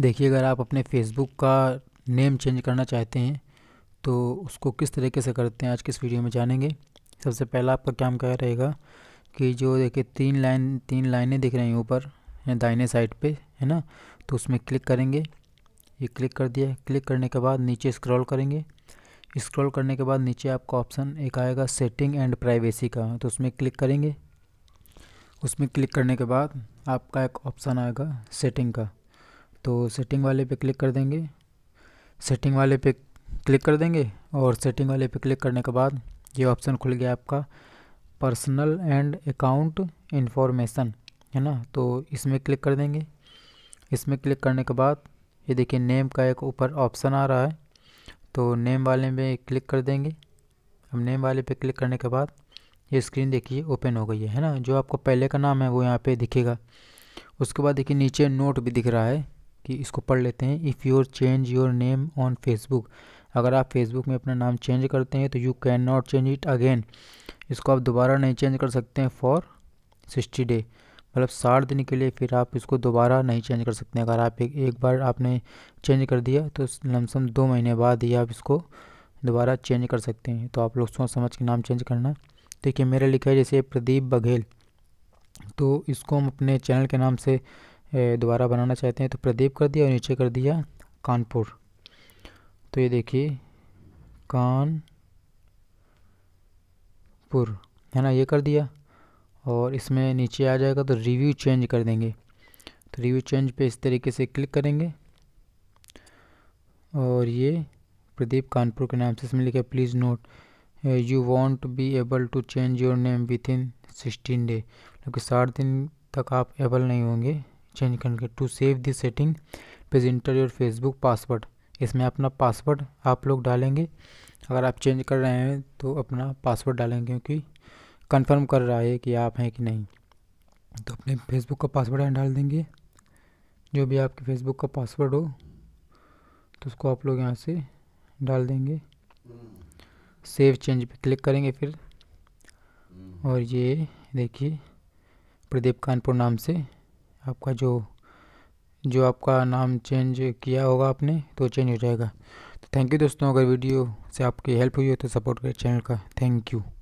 देखिए अगर आप अपने फेसबुक का नेम चेंज करना चाहते हैं तो उसको किस तरीके से करते हैं आज के इस वीडियो में जानेंगे सबसे पहला आपका काम क्या रहेगा कि जो देखिए तीन लाइन तीन लाइनें दिख रही हैं ऊपर दाहिने साइड पे है ना तो उसमें क्लिक करेंगे ये क्लिक कर दिया क्लिक करने के बाद नीचे स्क्रॉल करेंगे स्क्रॉल करने के बाद नीचे आपका ऑप्शन एक आएगा सेटिंग एंड प्राइवेसी का तो उसमें क्लिक करेंगे उसमें क्लिक करने के बाद आपका एक ऑप्शन आएगा सेटिंग का तो सेटिंग वाले पे क्लिक कर देंगे सेटिंग वाले पे क्लिक कर देंगे और सेटिंग वाले पे क्लिक करने के बाद ये ऑप्शन खुल गया आपका पर्सनल एंड अकाउंट इन्फॉर्मेशन है ना तो इसमें क्लिक कर देंगे इसमें क्लिक करने के बाद ये देखिए नेम का एक ऊपर ऑप्शन आ रहा है तो नेम वाले में क्लिक कर देंगे अब नेम वाले पे क्लिक करने के बाद ये स्क्रीन देखिए ओपन हो गई है ना जो आपको पहले का नाम है वो यहाँ पे दिखेगा उसके बाद देखिए नीचे नोट भी दिख रहा है कि इसको पढ़ लेते हैं if your change your name on Facebook अगर आप फेसबुक में अपना नाम चेंज करते हैं तो you can not change it again इसको आप दोबारा नहीं चेंज कर सकते हैं फॉर सिक्सटी डे मतलब साठ दिन के लिए फिर आप इसको दोबारा नहीं चेंज कर सकते हैं अगर आप एक, एक बार आपने चेंज कर दिया तो लमसम दो महीने बाद ही आप इसको दोबारा चेंज कर सकते हैं तो आप लोग सोच समझ के नाम चेंज करना देखिए मेरा लिखा है जैसे प्रदीप बघेल तो इसको हम अपने चैनल के नाम से दोबारा बनाना चाहते हैं तो प्रदीप कर दिया और नीचे कर दिया कानपुर तो ये देखिए कानपुर है ना ये कर दिया और इसमें नीचे आ जाएगा तो रिव्यू चेंज कर देंगे तो रिव्यू चेंज पे इस तरीके से क्लिक करेंगे और ये प्रदीप कानपुर के नाम से इसमें लिखा है please note you won't be able to change your name within sixteen day क्योंकि साठ दिन तक आप एबल नहीं होंगे चेंज करने के to save this setting page enter your Facebook password इसमें अपना पासवर्ड आप लोग डालेंगे अगर आप चेंज कर रहे हैं तो अपना पासवर्ड डालेंगे क्योंकि कंफर्म कर रहा है कि आप हैं कि नहीं तो अपने फेसबुक का पासवर्ड यहाँ डाल देंगे जो भी आपके फेसबुक का पासवर्ड हो तो उसको आप लोग यहाँ से डाल देंगे सेव चेंज पे क्लिक करेंगे फिर और ये देखिए प्रदीप कानपुर नाम से आपका जो जो आपका नाम चेंज किया होगा आपने तो चेंज हो जाएगा तो थैंक यू दोस्तों अगर वीडियो से आपकी हेल्प हुई हो तो सपोर्ट करें चैनल का थैंक यू